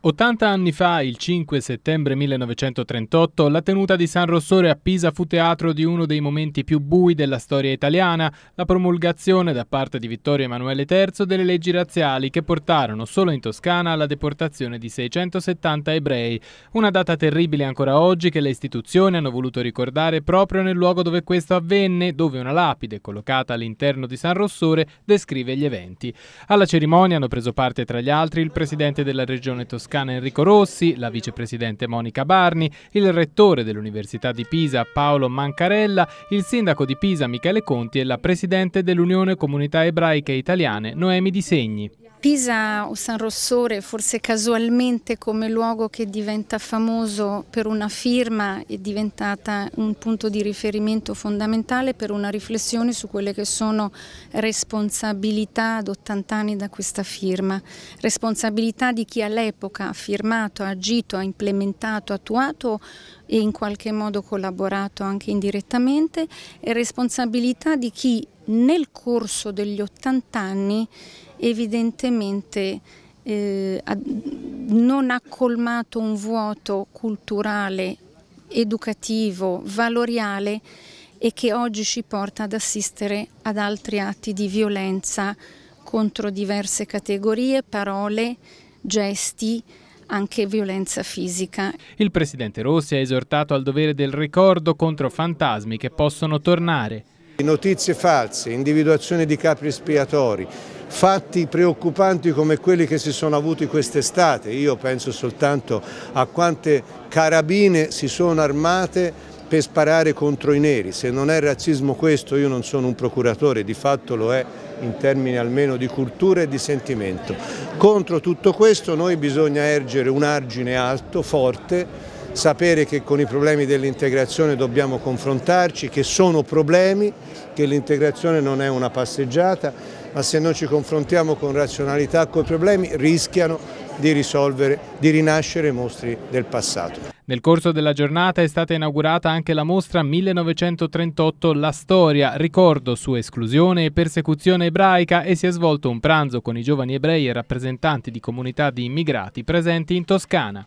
80 anni fa, il 5 settembre 1938, la tenuta di San Rossore a Pisa fu teatro di uno dei momenti più bui della storia italiana, la promulgazione da parte di Vittorio Emanuele III delle leggi razziali che portarono solo in Toscana alla deportazione di 670 ebrei, una data terribile ancora oggi che le istituzioni hanno voluto ricordare proprio nel luogo dove questo avvenne, dove una lapide collocata all'interno di San Rossore descrive gli eventi. Alla cerimonia hanno preso parte tra gli altri il presidente della regione toscana Toscana Enrico Rossi, la vicepresidente Monica Barni, il rettore dell'Università di Pisa Paolo Mancarella, il sindaco di Pisa Michele Conti e la presidente dell'Unione Comunità Ebraiche Italiane Noemi Di Segni. Pisa o San Rossore, forse casualmente come luogo che diventa famoso per una firma, è diventata un punto di riferimento fondamentale per una riflessione su quelle che sono responsabilità ad 80 anni da questa firma, responsabilità di chi all'epoca ha firmato, ha agito, ha implementato, attuato e in qualche modo collaborato anche indirettamente e responsabilità di chi nel corso degli 80 anni evidentemente eh, non ha colmato un vuoto culturale, educativo, valoriale e che oggi ci porta ad assistere ad altri atti di violenza contro diverse categorie, parole, gesti, anche violenza fisica. Il presidente Rossi ha esortato al dovere del ricordo contro fantasmi che possono tornare Notizie false, individuazione di capri espiatori, fatti preoccupanti come quelli che si sono avuti quest'estate. Io penso soltanto a quante carabine si sono armate per sparare contro i neri. Se non è razzismo questo, io non sono un procuratore, di fatto lo è in termini almeno di cultura e di sentimento. Contro tutto questo noi bisogna ergere un argine alto, forte, sapere che con i problemi dell'integrazione dobbiamo confrontarci, che sono problemi, che l'integrazione non è una passeggiata, ma se non ci confrontiamo con razionalità con i problemi rischiano di risolvere, di rinascere mostri del passato. Nel corso della giornata è stata inaugurata anche la mostra 1938 La storia, ricordo su esclusione e persecuzione ebraica e si è svolto un pranzo con i giovani ebrei e rappresentanti di comunità di immigrati presenti in Toscana.